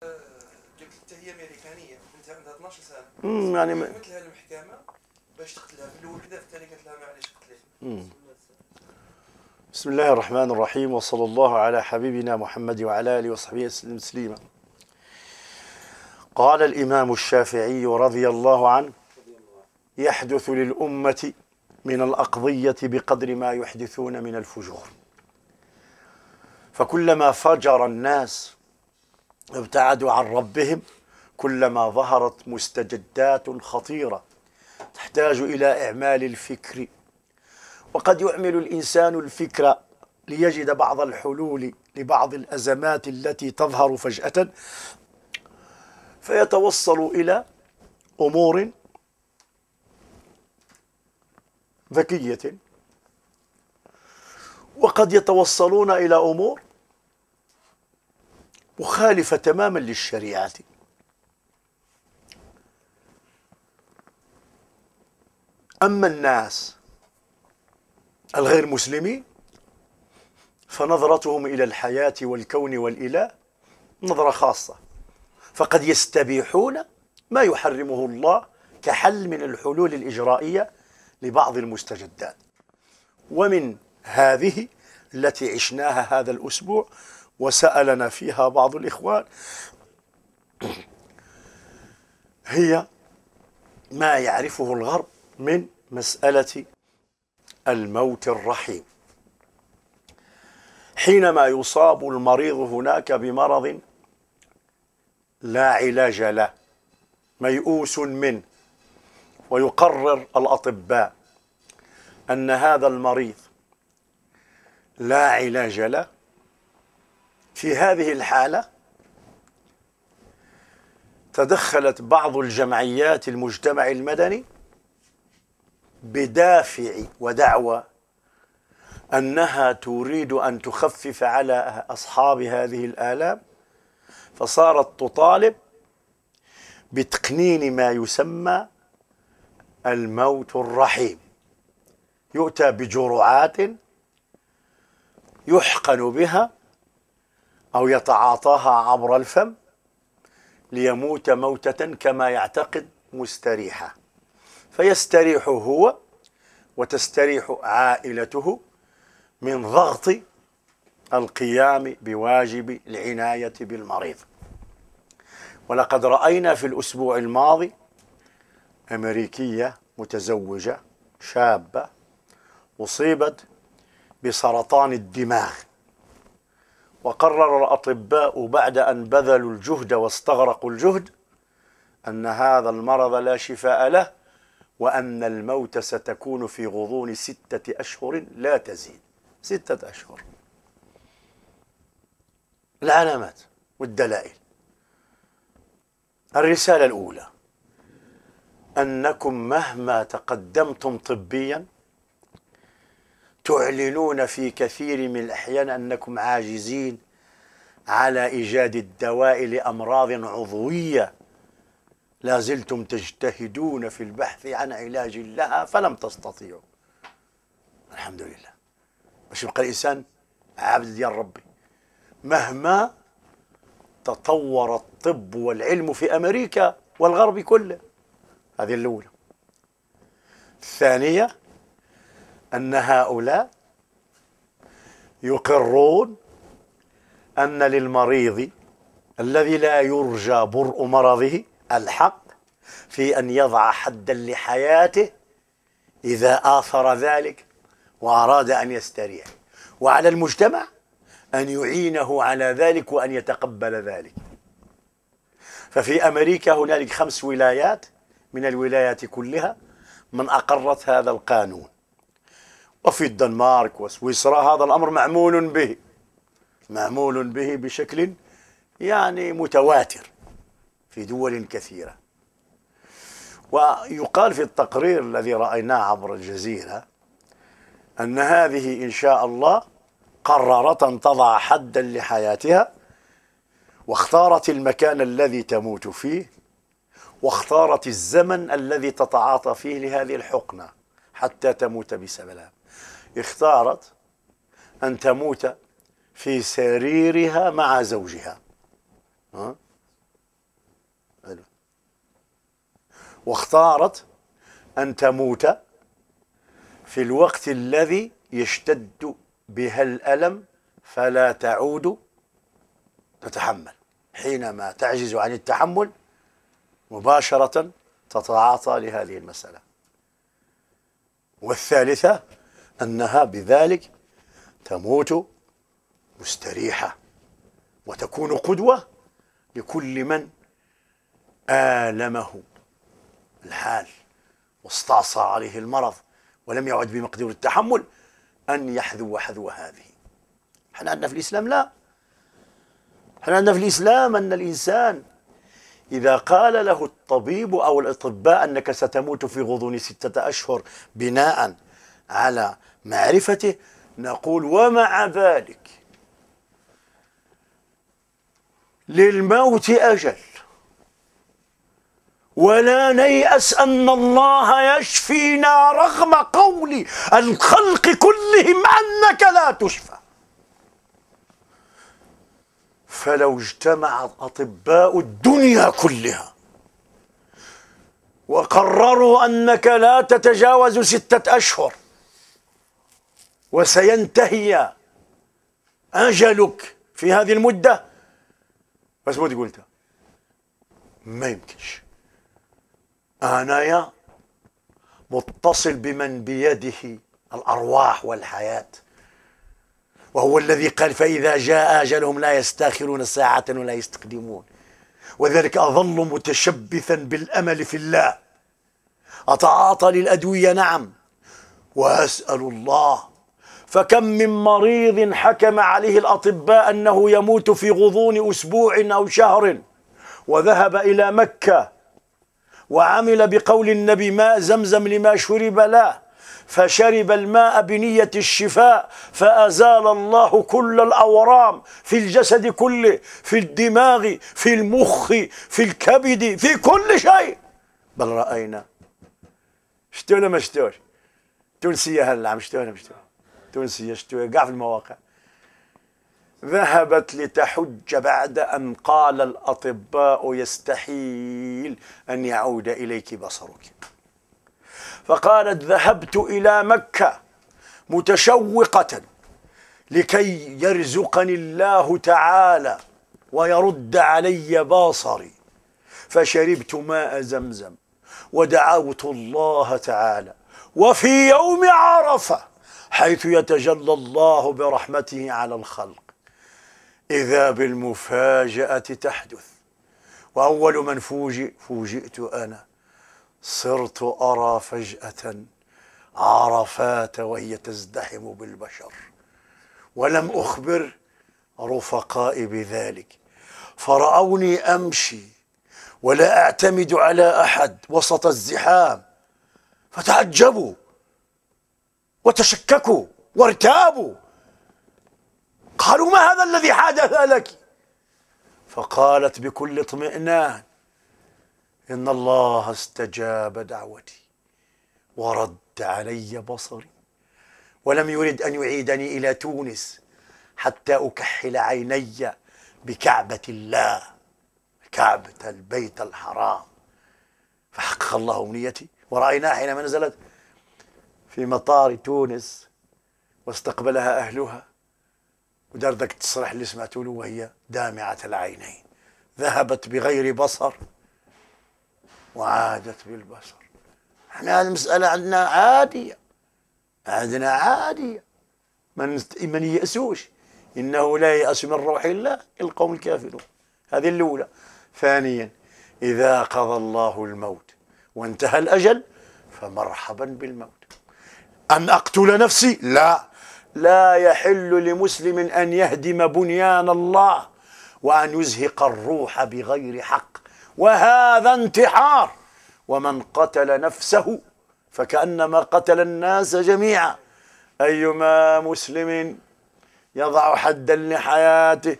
قلت انت هي امريكانيه بنتها عندها 12 سنه امم يعني قلت لها المحكمه باش تقتلها في الاول كذا في الثاني قالت لها معليش قتلت بسم الله الرحمن الرحيم وصلى الله على حبيبنا محمد وعلى اله وصحبه وسلم تسليما قال الامام الشافعي رضي الله عنه يحدث للامه من الاقضيه بقدر ما يحدثون من الفجور فكلما فجر الناس ابتعدوا عن ربهم كلما ظهرت مستجدات خطيرة تحتاج إلى إعمال الفكر وقد يعمل الإنسان الفكر ليجد بعض الحلول لبعض الأزمات التي تظهر فجأة فيتوصل إلى أمور ذكية وقد يتوصلون إلى أمور مخالفة تماما للشريعة أما الناس الغير مسلمين فنظرتهم إلى الحياة والكون والإله نظرة خاصة فقد يستبيحون ما يحرمه الله كحل من الحلول الإجرائية لبعض المستجدات ومن هذه التي عشناها هذا الأسبوع وسألنا فيها بعض الإخوان هي ما يعرفه الغرب من مسألة الموت الرحيم حينما يصاب المريض هناك بمرض لا علاج له ميؤوس منه ويقرر الأطباء أن هذا المريض لا علاج له في هذه الحالة تدخلت بعض الجمعيات المجتمع المدني بدافع ودعوى أنها تريد أن تخفف على أصحاب هذه الآلام فصارت تطالب بتقنين ما يسمى الموت الرحيم يؤتى بجرعات يحقن بها أو يتعاطاها عبر الفم ليموت موتة كما يعتقد مستريحة فيستريح هو وتستريح عائلته من ضغط القيام بواجب العناية بالمريض ولقد رأينا في الأسبوع الماضي أمريكية متزوجة شابة أصيبت بسرطان الدماغ وقرر الأطباء بعد أن بذلوا الجهد واستغرقوا الجهد أن هذا المرض لا شفاء له وأن الموت ستكون في غضون ستة أشهر لا تزيد ستة أشهر العلامات والدلائل الرسالة الأولى أنكم مهما تقدمتم طبياً تعلنون في كثير من الأحيان أنكم عاجزين على إيجاد الدواء لأمراض عضوية لا زلتم تجتهدون في البحث عن علاج لها فلم تستطيعوا الحمد لله باش يبقى الإنسان عبد ديال ربي مهما تطور الطب والعلم في أمريكا والغرب كله هذه الأولى الثانية أن هؤلاء يقرون أن للمريض الذي لا يرجى برء مرضه الحق في أن يضع حدا لحياته إذا آثر ذلك وأراد أن يستريح وعلى المجتمع أن يعينه على ذلك وأن يتقبل ذلك ففي أمريكا هنالك خمس ولايات من الولايات كلها من أقرت هذا القانون وفي الدنمارك وسويسرا هذا الأمر معمول به معمول به بشكل يعني متواتر في دول كثيرة ويقال في التقرير الذي رأيناه عبر الجزيرة أن هذه إن شاء الله قررت أن تضع حدا لحياتها واختارت المكان الذي تموت فيه واختارت الزمن الذي تتعاطى فيه لهذه الحقنة حتى تموت بسلام اختارت أن تموت في سريرها مع زوجها ها؟ واختارت أن تموت في الوقت الذي يشتد بها الألم فلا تعود تتحمل حينما تعجز عن التحمل مباشرة تتعاطى لهذه المسألة والثالثة أنها بذلك تموت مستريحة وتكون قدوة لكل من آلمه الحال واستعصى عليه المرض ولم يعد بمقدور التحمل أن يحذو حذو هذه احنا عندنا في الإسلام لا احنا عندنا في الإسلام أن الإنسان إذا قال له الطبيب أو الأطباء أنك ستموت في غضون ستة أشهر بناء على معرفته نقول ومع ذلك للموت أجل ولا نيأس أن الله يشفينا رغم قول الخلق كلهم أنك لا تشفى فلو اجتمع أطباء الدنيا كلها وقرروا أنك لا تتجاوز ستة أشهر وسينتهي أجلك في هذه المدة بس بودي تقول ما يمكنش أنايا متصل بمن بيده الأرواح والحياة وهو الذي قال فإذا جاء أجلهم لا يستاخرون ساعة ولا يستقدمون وذلك أظل متشبثا بالأمل في الله أتعاطى للأدوية نعم وأسأل الله فكم من مريض حكم عليه الأطباء أنه يموت في غضون أسبوع أو شهر وذهب إلى مكة وعمل بقول النبي ماء زمزم لما شرب له فشرب الماء بنية الشفاء فأزال الله كل الأورام في الجسد كله في الدماغ في المخ في الكبد في كل شيء بل رأينا شتونا ما شتوش تونسية هلا عم شتونا ما شتوش التونسيه شتوية قاع في المواقع ذهبت لتحج بعد أن قال الأطباء يستحيل أن يعود إليك بصرك فقالت ذهبت إلى مكة متشوقة لكي يرزقني الله تعالى ويرد علي باصري فشربت ماء زمزم ودعوت الله تعالى وفي يوم عرفه حيث يتجلى الله برحمته على الخلق إذا بالمفاجأة تحدث وأول من فوجئ فوجئت أنا صرت أرى فجأة عرفات وهي تزدحم بالبشر ولم أخبر رفقائي بذلك فرأوني أمشي ولا أعتمد على أحد وسط الزحام فتعجبوا وتشككوا وارتابوا قالوا ما هذا الذي حدث لك فقالت بكل اطمئنان إن الله استجاب دعوتي ورد علي بصري ولم يرد أن يعيدني إلى تونس حتى أكحل عيني بكعبة الله كعبة البيت الحرام فحقق الله أمنيتي ورأيناها حينما نزلت في مطار تونس واستقبلها أهلها ودردك تصرح اللي سمعتوا له وهي دامعة العينين ذهبت بغير بصر وعادت بالبصر احنا المسألة عندنا عادية عندنا عادية من من يأسوش إنه لا يأس من روح الله القوم الكافرون هذه الأولى ثانيا إذا قضى الله الموت وانتهى الأجل فمرحبا بالموت أن أقتل نفسي لا لا يحل لمسلم أن يهدم بنيان الله وأن يزهق الروح بغير حق وهذا انتحار ومن قتل نفسه فكأنما قتل الناس جميعا أيما مسلم يضع حدا لحياته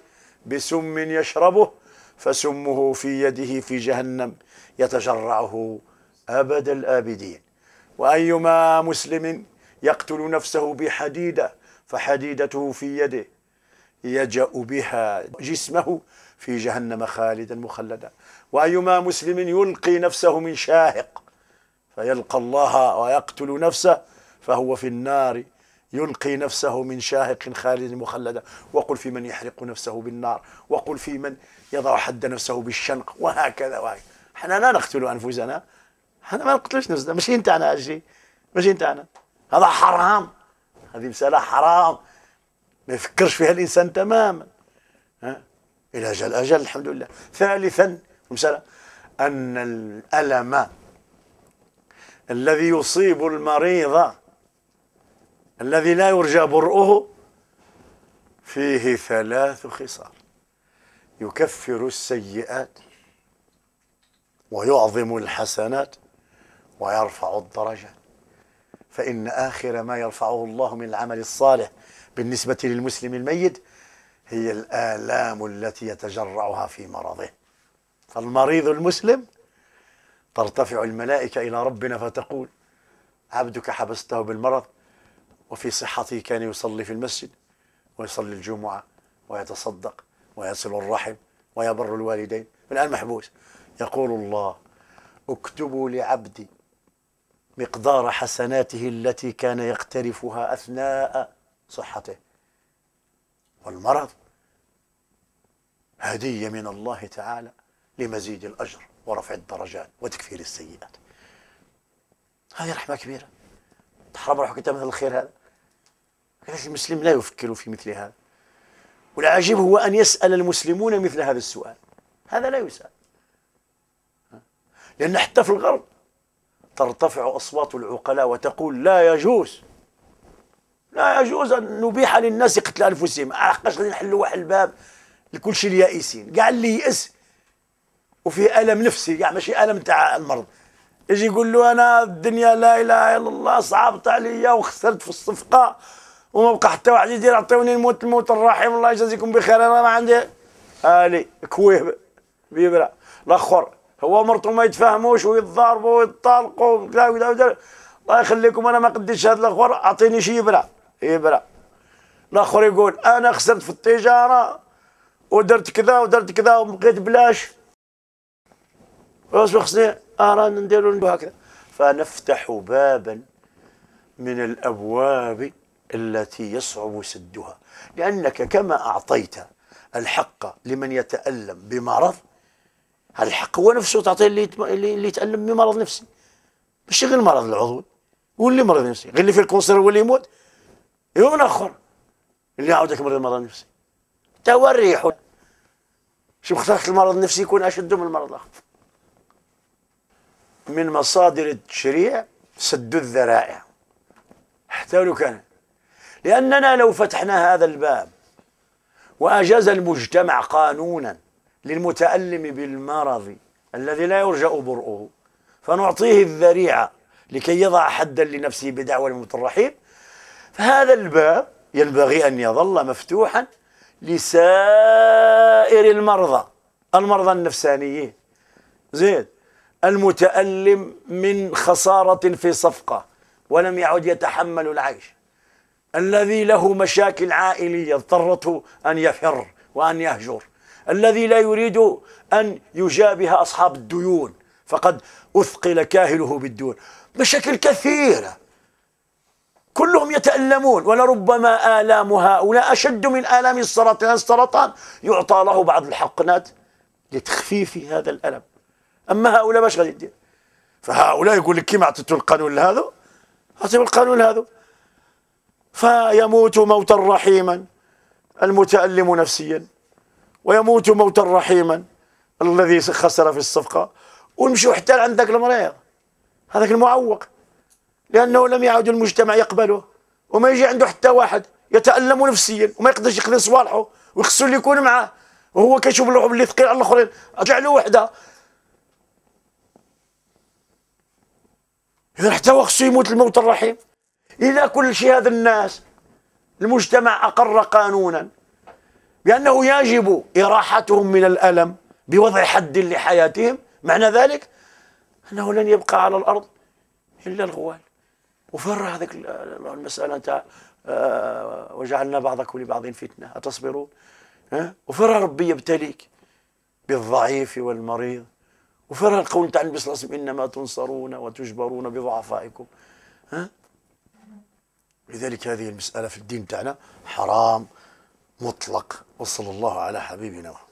بسم يشربه فسمه في يده في جهنم يتجرعه أبد الآبدين وأيما مسلم يقتل نفسه بحديدة فحديدته في يده يجأ بها جسمه في جهنم خالدا مخلدا وأيما مسلم يلقي نفسه من شاهق فيلقى الله ويقتل نفسه فهو في النار يلقي نفسه من شاهق خالد مخلدا وقل في من يحرق نفسه بالنار وقل في من يضع حد نفسه بالشنق وهكذا وهكذا احنا لا نقتل انفسنا احنا ما نقتلش نفسنا ماشي نتاعنا هادشي ماشي نتاعنا هذا حرام هذه مسألة حرام ما يفكرش فيها الإنسان تماما ها؟ إلى أجل أجل الحمد لله ثالثا مسألة أن الألم الذي يصيب المريض الذي لا يرجى برؤه فيه ثلاث خصال يكفر السيئات ويعظم الحسنات ويرفع الدرجات فإن آخر ما يرفعه الله من العمل الصالح بالنسبة للمسلم الميت هي الآلام التي يتجرعها في مرضه فالمريض المسلم ترتفع الملائكة إلى ربنا فتقول عبدك حبسته بالمرض وفي صحته كان يصلي في المسجد ويصلي الجمعة ويتصدق ويصل الرحم ويبر الوالدين من الآن محبوس يقول الله اكتبوا لعبدي مقدار حسناته التي كان يقترفها أثناء صحته والمرض هدية من الله تعالى لمزيد الأجر ورفع الدرجات وتكفير السيئات هذه رحمة كبيرة تحرم روحك أنت مثل الخير هذا لكن المسلم لا يفكر في مثل هذا والعجيب هو أن يسأل المسلمون مثل هذا السؤال هذا لا يسأل لأن حتى في الغرب ترتفع أصوات العقلاء وتقول لا يجوز لا يجوز أن نبيح للناس قتل أنفسهم علاش غادي نحلوا واحد الباب لكل شيء اليائسين كاع اللي يئس وفيه ألم نفسي كاع ماشي ألم تاع المرض يجي يقول له أنا الدنيا لا إله إلا الله صعبت عليا وخسرت في الصفقة وما بقى حتى واحد يدير عطيوني الموت الموت الرحيم الله يجازيكم بخير أنا ما عندي آلي كويه بيبرا الآخر هو ومرته ما يتفاهموش ويتضاربوا ويتطلقوا وكذا وكذا الله يخليكم انا ما قديتش هذا الاخر اعطيني شي ابره ابره الاخر يقول انا خسرت في التجاره ودرت كذا ودرت كذا وبقيت بلاش واش خصني ارانا نديروا هكذا فنفتح بابا من الابواب التي يصعب سدها لانك كما اعطيت الحق لمن يتالم بمرض هذا الحق هو نفسه تعطيه اللي يتم... اللي يتالم من مرض نفسي ماشي غير المرض العضوي واللي مرض نفسي غير اللي في الكونسير هو اللي يموت يوم اخر اللي عاودك مرض مرض نفسي تا هو الريح شوف خاطر المرض النفسي يكون اشد من المرض الاخر من مصادر التشريع سد الذرائع حتى لو كان لاننا لو فتحنا هذا الباب واجاز المجتمع قانونا للمتألم بالمرض الذي لا يرجى برؤه فنعطيه الذريعة لكي يضع حدا لنفسه بدعوة المترحيم الرحيم فهذا الباب ينبغي أن يظل مفتوحا لسائر المرضى المرضى النفسانيين زين المتألم من خسارة في صفقة ولم يعد يتحمل العيش الذي له مشاكل عائلية اضطرته أن يفر وأن يهجر الذي لا يريد أن يجابه أصحاب الديون فقد أثقل كاهله بالديون مشاكل كثيرة كلهم يتألمون ولربما آلام هؤلاء أشد من آلام السرطان السرطان يعطى له بعض الحقنات لتخفيف هذا الألم أما هؤلاء باش غادي يدير فهؤلاء يقول لك كيما عطيتوا القانون لهذا عطيتوا القانون لهذا فيموت موتا رحيما المتألم نفسيا ويموت موتا رحيما الذي خسر في الصفقة ونمشوا حتى عندك ذاك المريض هذاك المعوق لأنه لم يعد المجتمع يقبله وما يجي عنده حتى واحد يتألم نفسيا وما يقدرش يقضي صوالحه ويخصو اللي يكون معاه وهو كيشوف اللعب اللي ثقيل على الاخرين رجع له وحده اذا حتى هو خصو يموت الموت الرحيم الى كل شيء هذا الناس المجتمع اقر قانونا بأنه يجب إراحتهم من الألم بوضع حد لحياتهم معنى ذلك أنه لن يبقى على الأرض إلا الغوال وفر هذيك المسألة أنت آه وجعلنا بعضكم لبعض فتنة أتصبرون أه؟ وفر ربي يبتليك بالضعيف والمريض وفر القول تاع النبي صلى الله عليه وسلم إنما تنصرون وتجبرون بضعفائكم أه؟ لذلك هذه المسألة في الدين تاعنا حرام مطلق وصلى الله على حبيبنا محمد